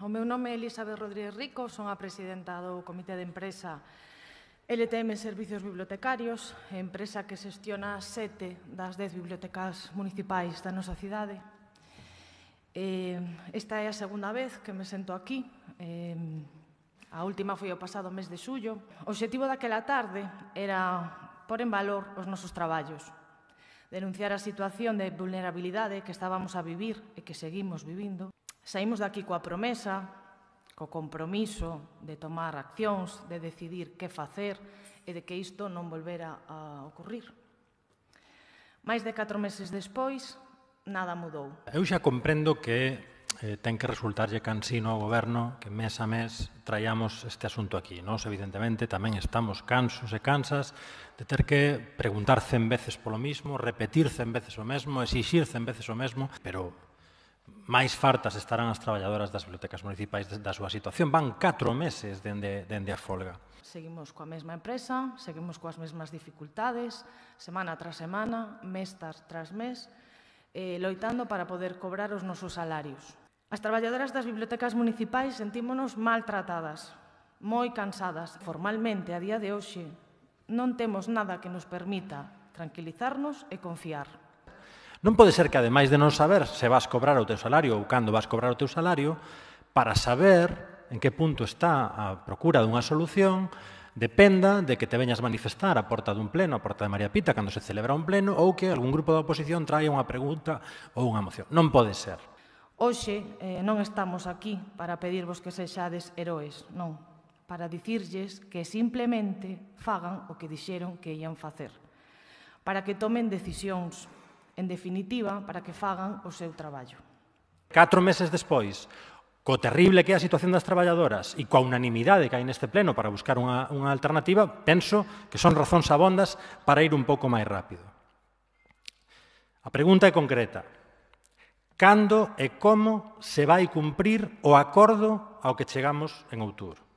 O meu nome é Elizabeth Rodríguez Rico, son a presidenta do Comité de Empresa LTM Servicios Bibliotecarios, empresa que xestiona sete das dez bibliotecas municipais da nosa cidade. Eh, esta é a segunda vez que me sento aquí. Eh, a última foi o pasado mes de xullo. O objetivo daquela tarde era pôr en valor os nosos traballos, denunciar a situación de vulnerabilidade que estábamos a vivir e que seguimos vivindo, Saímos daqui coa promesa, co compromiso de tomar accións, de decidir que facer e de que isto non volvera a ocurrir. Mais de catro meses despois, nada mudou. Eu xa comprendo que eh, ten que resultarlle cansino ao goberno que mes a mes traiamos este asunto aquí. Nos, evidentemente, tamén estamos cansos e cansas de ter que preguntar cen veces polo mismo, repetir cen veces o mesmo, exixir cen veces o mesmo, pero máis fartas estarán as traballadoras das bibliotecas municipais da súa situación. Van 4 meses dende, dende a folga. Seguimos coa mesma empresa, seguimos coas mesmas dificultades, semana tras semana, mes tras mes, eh, loitando para poder cobrar os nosos salarios. As traballadoras das bibliotecas municipais sentímonos maltratadas, moi cansadas. Formalmente, a día de hoxe, non temos nada que nos permita tranquilizarnos e confiar. Non pode ser que, ademais de non saber se vas cobrar o teu salario ou cando vas cobrar o teu salario, para saber en que punto está a procura dunha solución, dependa de que te veñas manifestar a porta dun pleno, a porta de María Pita, cando se celebra un pleno, ou que algún grupo da oposición traia unha pregunta ou unha moción. Non pode ser. Oxe, eh, non estamos aquí para pedirvos que sexades heróis, non, para dicirlles que simplemente fagan o que dixeron que ian facer, para que tomen decisións, en definitiva, para que fagan o seu traballo. Catro meses despois, co terrible que é a situación das traballadoras e coa unanimidade que hai neste pleno para buscar unha, unha alternativa, penso que son razóns abondas para ir un pouco máis rápido. A pregunta é concreta. Cando e como se vai cumprir o acordo ao que chegamos en outubro?